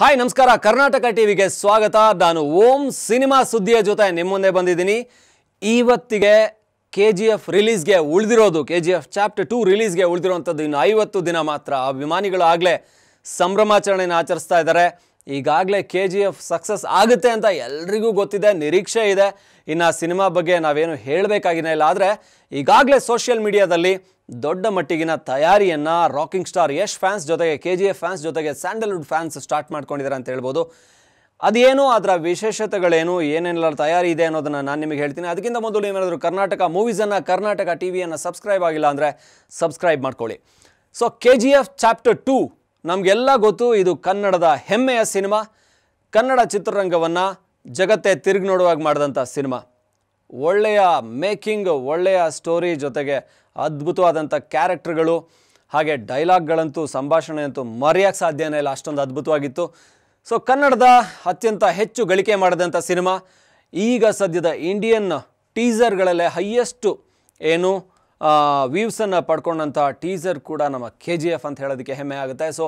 hi ನಮಸ್ಕಾರ ಕರ್ನಾಟಕ ಟಿವಿಗೆ ಸ್ವಾಗತ ನಾನು ಓಂ ಸಿನಿಮಾ ಸುದ್ದಿಯ ಜೊತೆ ನಿಮ್ಮ ಮುಂದೆ ಬಂದಿದ್ದೀನಿ ಇವತ್ತಿಗೆ ಕೆ ಜಿ ಎಫ್ ರಿಲೀಸ್ಗೆ ಉಳಿದಿರೋದು ಕೆ ಜಿ ಎಫ್ ಚಾಪ್ಟರ್ ಟು ರಿಲೀಸ್ಗೆ ಉಳಿದಿರೋವಂಥದ್ದು ಇನ್ನು ಐವತ್ತು ದಿನ ಮಾತ್ರ ಅಭಿಮಾನಿಗಳು ಆಗಲೇ ಸಂಭ್ರಮಾಚರಣೆಯನ್ನು ಆಚರಿಸ್ತಾ ಇದ್ದಾರೆ ಈಗಾಗಲೇ ಕೆ ಜಿ ಎಫ್ ಸಕ್ಸಸ್ ಆಗುತ್ತೆ ಅಂತ ಎಲ್ರಿಗೂ ಗೊತ್ತಿದೆ ನಿರೀಕ್ಷೆ ಇದೆ ಇನ್ನು ಸಿನಿಮಾ ಬಗ್ಗೆ ನಾವೇನು ಹೇಳಬೇಕಾಗಿನ ಇಲ್ಲ ಆದರೆ ಈಗಾಗಲೇ ಸೋಷಿಯಲ್ ಮೀಡಿಯಾದಲ್ಲಿ ದೊಡ್ಡ ಮಟ್ಟಿಗಿನ ತಯಾರಿಯನ್ನು ರಾಕಿಂಗ್ ಸ್ಟಾರ್ ಯಶ್ ಫ್ಯಾನ್ಸ್ ಜೊತೆಗೆ ಕೆ ಜಿ ಎಫ್ ಫ್ಯಾನ್ಸ್ ಜೊತೆಗೆ ಸ್ಯಾಂಡಲ್ವುಡ್ ಫ್ಯಾನ್ಸ್ ಸ್ಟಾರ್ಟ್ ಮಾಡ್ಕೊಂಡಿದ್ದಾರೆ ಅಂತ ಹೇಳ್ಬೋದು ಅದೇನು ಅದರ ವಿಶೇಷತೆಗಳೇನು ಏನೇನೆಲ್ಲ ತಯಾರಿ ಇದೆ ಅನ್ನೋದನ್ನು ನಾನು ನಿಮಗೆ ಹೇಳ್ತೀನಿ ಅದಕ್ಕಿಂತ ಮೊದಲು ಏನಾದರೂ ಕರ್ನಾಟಕ ಮೂವೀಸನ್ನು ಕರ್ನಾಟಕ ಟಿ ವಿಯನ್ನು ಸಬ್ಸ್ಕ್ರೈಬ್ ಆಗಿಲ್ಲ ಅಂದರೆ ಸಬ್ಸ್ಕ್ರೈಬ್ ಮಾಡ್ಕೊಳ್ಳಿ so K G F chapter two ನಮಗೆಲ್ಲ ಗೊತ್ತು ಇದು ಕನ್ನಡದ ಹೆಮ್ಮೆಯ ಸಿನಿಮಾ ಕನ್ನಡ ಚಿತ್ರರಂಗವನ್ನು ಜಗತ್ತೇ ತಿರುಗಿ ನೋಡುವಾಗ ಮಾಡಿದಂಥ ಸಿನಿಮಾ ಒಳ್ಳೆಯ ಮೇಕಿಂಗ್ ಒಳ್ಳೆಯ ಸ್ಟೋರಿ ಜೊತೆಗೆ ಅದ್ಭುತವಾದಂಥ ಕ್ಯಾರೆಕ್ಟರ್ಗಳು ಹಾಗೆ ಡೈಲಾಗ್ಗಳಂತೂ ಸಂಭಾಷಣೆ ಅಂತೂ ಮರೆಯೋಕ್ಕೆ ಸಾಧ್ಯನೇ ಇಲ್ಲ ಅಷ್ಟೊಂದು ಅದ್ಭುತವಾಗಿತ್ತು ಸೊ ಕನ್ನಡದ ಅತ್ಯಂತ ಹೆಚ್ಚು ಗಳಿಕೆ ಮಾಡಿದಂಥ ಸಿನಿಮಾ ಈಗ ಸದ್ಯದ ಇಂಡಿಯನ್ ಟೀಸರ್ಗಳಲ್ಲೇ ಹೈಯೆಸ್ಟು ಏನು ವ್ಯೂವ್ಸನ್ನು ಪಡ್ಕೊಂಡಂಥ ಟೀಸರ್ ಕೂಡ ನಮ್ಮ ಕೆ ಜಿ ಎಫ್ ಅಂತ ಹೇಳೋದಕ್ಕೆ ಹೆಮ್ಮೆ ಆಗುತ್ತೆ ಸೊ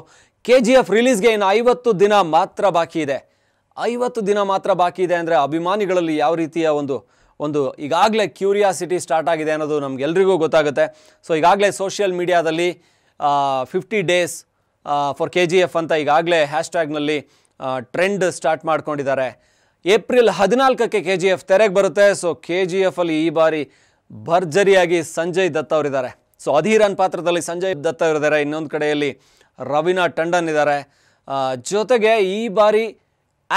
ಕೆ ಜಿ ಎಫ್ ರಿಲೀಸ್ಗೆ ಇನ್ನು ಐವತ್ತು ದಿನ ಮಾತ್ರ ಬಾಕಿ ಇದೆ ಐವತ್ತು ದಿನ ಮಾತ್ರ ಬಾಕಿ ಇದೆ ಅಂದರೆ ಅಭಿಮಾನಿಗಳಲ್ಲಿ ಯಾವ ರೀತಿಯ ಒಂದು ಒಂದು ಈಗಾಗಲೇ ಕ್ಯೂರಿಯಾಸಿಟಿ ಸ್ಟಾರ್ಟ್ ಆಗಿದೆ ಅನ್ನೋದು ನಮಗೆಲ್ರಿಗೂ ಗೊತ್ತಾಗುತ್ತೆ ಸೊ ಈಗಾಗಲೇ ಸೋಷಿಯಲ್ ಮೀಡಿಯಾದಲ್ಲಿ fifty days for K G F ಅಂತ ಈಗಾಗಲೇ ಟ್ಯಾಗ್ನಲ್ಲಿ ಟ್ರೆಂಡ್ ಸ್ಟಾರ್ಟ್ ಮಾಡ್ಕೊಂಡಿದ್ದಾರೆ ಏಪ್ರಿಲ್ ಹದಿನಾಲ್ಕಕ್ಕೆ ಕೆ ಜಿ ಎಫ್ ತೆರೆಗೆ ಬರುತ್ತೆ ಸೊ ಕೆ ಜಿ ಎಫಲ್ಲಿ ಈ ಬಾರಿ ಭರ್ಜರಿಯಾಗಿ ಸಂಜಯ್ ದತ್ತ ಅವರಿದ್ದಾರೆ ಸೊ ಅಧೀರನ್ ಪಾತ್ರದಲ್ಲಿ ಸಂಜಯ್ ದತ್ತ ಅವರಿದ್ದಾರೆ ಇನ್ನೊಂದು ಕಡೆಯಲ್ಲಿ ರವೀನಾ ಟಂಡನ್ ಇದ್ದಾರೆ ಜೊತೆಗೆ ಈ ಬಾರಿ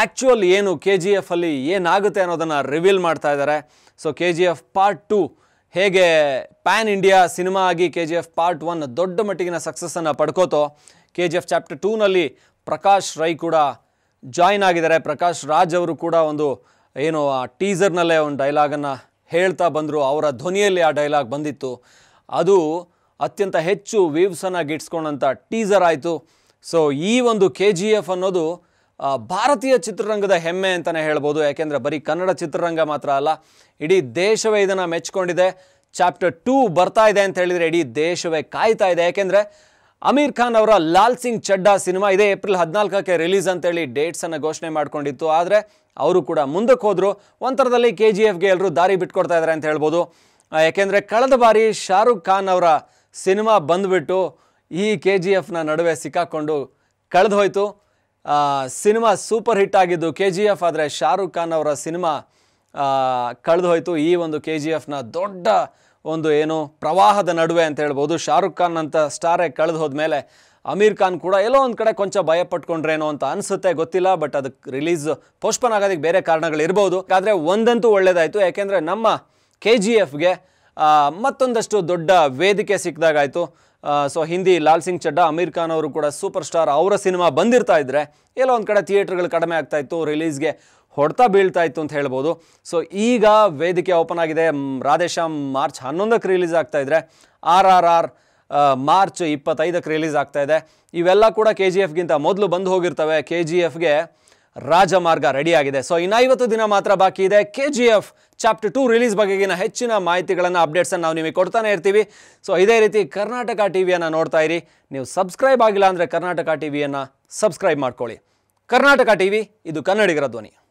ಆ್ಯಕ್ಚುಯಲ್ ಏನು ಕೆ ಜಿ ಎಫಲ್ಲಿ ಏನಾಗುತ್ತೆ ಅನ್ನೋದನ್ನು ರಿವೀಲ್ ಮಾಡ್ತಾ ಇದ್ದಾರೆ so K G F part two ಹೇಗೆ ಪ್ಯಾನ್ ಇಂಡಿಯಾ ಸಿನಿಮಾ ಆಗಿ ಕೆ ಜಿ ಎಫ್ ಪಾರ್ಟ್ ಒನ್ ದೊಡ್ಡ ಮಟ್ಟಿಗಿನ ಸಕ್ಸಸ್ಸನ್ನು ಪಡ್ಕೋತೋ ಕೆ ಜಿ ಎಫ್ ಚಾಪ್ಟರ್ ಟೂನಲ್ಲಿ ಪ್ರಕಾಶ್ ರೈ ಕೂಡ ಜಾಯ್ನ್ ಆಗಿದ್ದಾರೆ ಪ್ರಕಾಶ್ ರಾಜ್ ಅವರು ಕೂಡ ಒಂದು ಏನು ಟೀಸರ್ನಲ್ಲೇ ಒಂದು ಡೈಲಾಗನ್ನು ಹೇಳ್ತಾ ಬಂದರು ಅವರ ಧ್ವನಿಯಲ್ಲಿ ಆ ಡೈಲಾಗ್ ಬಂದಿತ್ತು ಅದು ಅತ್ಯಂತ ಹೆಚ್ಚು ವೇವ್ಸನ್ನು ಗಿಟ್ಸ್ಕೊಂಡಂಥ ಟೀಸರ್ ಆಯಿತು ಸೊ ಈ ಒಂದು ಕೆ ಜಿ ಎಫ್ ಅನ್ನೋದು ಭಾರತೀಯ ಚಿತ್ರರಂಗದ ಹೆಮ್ಮೆ ಅಂತಲೇ ಹೇಳ್ಬೋದು ಯಾಕೆಂದರೆ ಬರೀ ಕನ್ನಡ ಚಿತ್ರರಂಗ ಮಾತ್ರ ಅಲ್ಲ ಇಡೀ ದೇಶವೇ ಇದನ್ನು ಮೆಚ್ಕೊಂಡಿದೆ ಚಾಪ್ಟರ್ ಟೂ ಬರ್ತಾ ಇದೆ ಅಂತ ಹೇಳಿದರೆ ಇಡೀ ದೇಶವೇ ಕಾಯ್ತಾ ಇದೆ ಯಾಕೆಂದರೆ ಅಮೀರ್ ಖಾನ್ ಅವರ ಲಾಲ್ ಸಿಂಗ್ ಚಡ್ಡಾ ಸಿನಿಮಾ ಇದೇ ಏಪ್ರಿಲ್ ಹದಿನಾಲ್ಕಕ್ಕೆ ರಿಲೀಸ್ ಅಂತೇಳಿ ಡೇಟ್ಸನ್ನು ಘೋಷಣೆ ಮಾಡ್ಕೊಂಡಿತ್ತು ಆದರೆ ಅವರು ಕೂಡ ಮುಂದಕ್ಕೆ ಹೋದರು ಒಂಥರದಲ್ಲಿ ಕೆ ಜಿ ಎಫ್ಗೆ ಎಲ್ಲರೂ ದಾರಿ ಬಿಟ್ಕೊಡ್ತಾ ಇದ್ದಾರೆ ಅಂತ ಹೇಳ್ಬೋದು ಯಾಕೆಂದರೆ ಕಳೆದ ಬಾರಿ ಶಾರುಖ್ ಖಾನ್ ಅವರ ಸಿನಿಮಾ ಬಂದುಬಿಟ್ಟು ಈ ಕೆ ಜಿ ಎಫ್ನ ನಡುವೆ ಸಿಕ್ಕಾಕ್ಕೊಂಡು ಕಳೆದು ಹೋಯಿತು ಸಿನಿಮಾ ಸೂಪರ್ ಹಿಟ್ ಆಗಿದ್ದು ಕೆ ಜಿ ಎಫ್ ಆದರೆ ಶಾರುಖ್ ಖಾನ್ ಅವರ ಸಿನಿಮಾ ಕಳೆದು ಹೋಯಿತು ಈ ಒಂದು ಕೆ ಜಿ ಎಫ್ನ ದೊಡ್ಡ ಒಂದು ಏನು ಪ್ರವಾಹದ ನಡುವೆ ಅಂತ ಹೇಳ್ಬೋದು ಶಾರುಖ್ ಖಾನ್ ಅಂತ ಸ್ಟಾರೇ ಕಳೆದು ಹೋದ್ಮೇಲೆ ಅಮೀರ್ ಖಾನ್ ಕೂಡ ಎಲ್ಲೋ ಒಂದು ಕಡೆ ಕೊಂಚ ಭಯ ಪಟ್ಕೊಂಡ್ರೇನೋ ಅಂತ ಅನಿಸುತ್ತೆ ಗೊತ್ತಿಲ್ಲ ಬಟ್ ಅದಕ್ಕೆ ರಿಲೀಸ್ ಪೋಸ್ಟ್ಪೋನ್ ಆಗೋದಕ್ಕೆ ಬೇರೆ ಕಾರಣಗಳಿರ್ಬೋದು ಆದರೆ ಒಂದಂತೂ ಒಳ್ಳೇದಾಯಿತು ಯಾಕೆಂದರೆ ನಮ್ಮ ಕೆ ಜಿ ಎಫ್ಗೆ ಮತ್ತೊಂದಷ್ಟು ದೊಡ್ಡ ವೇದಿಕೆ ಸಿಕ್ಕಿದಾಗಾಯಿತು ಸೊ ಹಿಂದಿ ಲಾಲ್ ಸಿಂಗ್ ಚಡ್ಡಾ ಅಮೀರ್ ಖಾನ್ ಅವರು ಕೂಡ ಸೂಪರ್ ಸ್ಟಾರ್ ಅವರ ಸಿನಿಮಾ ಬಂದಿರ್ತಾ ಇದ್ದರೆ ಎಲ್ಲೋ ಒಂದು ಕಡೆ ಥಿಯೇಟ್ರ್ಗಳು ಕಡಿಮೆ ಆಗ್ತಾಯಿತ್ತು ರಿಲೀಸ್ಗೆ ಹೊಡ್ತಾ ಬೀಳ್ತಾ ಇತ್ತು ಅಂತ ಹೇಳ್ಬೋದು ಸೊ ಈಗ ವೇದಿಕೆ ಓಪನ್ ಆಗಿದೆ ರಾಧೇಶ್ಯಾಮ್ ಮಾರ್ಚ್ ಹನ್ನೊಂದಕ್ಕೆ ರಿಲೀಸ್ ಆಗ್ತಾ ಇದ್ರೆ ಆರ್ ಆರ್ ಆರ್ ಮಾರ್ಚ್ ಇಪ್ಪತ್ತೈದಕ್ಕೆ ರಿಲೀಸ್ ಆಗ್ತಾ ಇದೆ ಇವೆಲ್ಲ ಕೂಡ ಕೆ ಜಿ ಎಫ್ಗಿಂತ ಮೊದಲು ಬಂದು ಹೋಗಿರ್ತವೆ ಕೆ ಜಿ ಎಫ್ಗೆ ರಾಜಮಾರ್ಗ ರೆಡಿಯಾಗಿದೆ ಸೊ ಇನ್ನೈವತ್ತು ದಿನ ಮಾತ್ರ ಬಾಕಿ ಇದೆ K G F chapter two release ಬಗೆಗಿನ ಹೆಚ್ಚಿನ ಮಾಹಿತಿಗಳನ್ನು ಅಪ್ಡೇಟ್ಸನ್ನು ನಾವು ನಿಮಗೆ ಕೊಡ್ತಾನೆ ಇರ್ತೀವಿ ಸೊ ಇದೇ ರೀತಿ ಕರ್ನಾಟಕ ಟಿ ವಿಯನ್ನು ನೋಡ್ತಾ ಇರಿ ನೀವು ಸಬ್ಸ್ಕ್ರೈಬ್ ಆಗಿಲ್ಲ ಅಂದರೆ ಕರ್ನಾಟಕ ಟಿ ವಿಯನ್ನು ಸಬ್ಸ್ಕ್ರೈಬ್ ಮಾಡ್ಕೊಳ್ಳಿ ಕರ್ನಾಟಕ ಟಿ ವಿ ಇದು ಕನ್ನಡಿಗರ ಧ್ವನಿ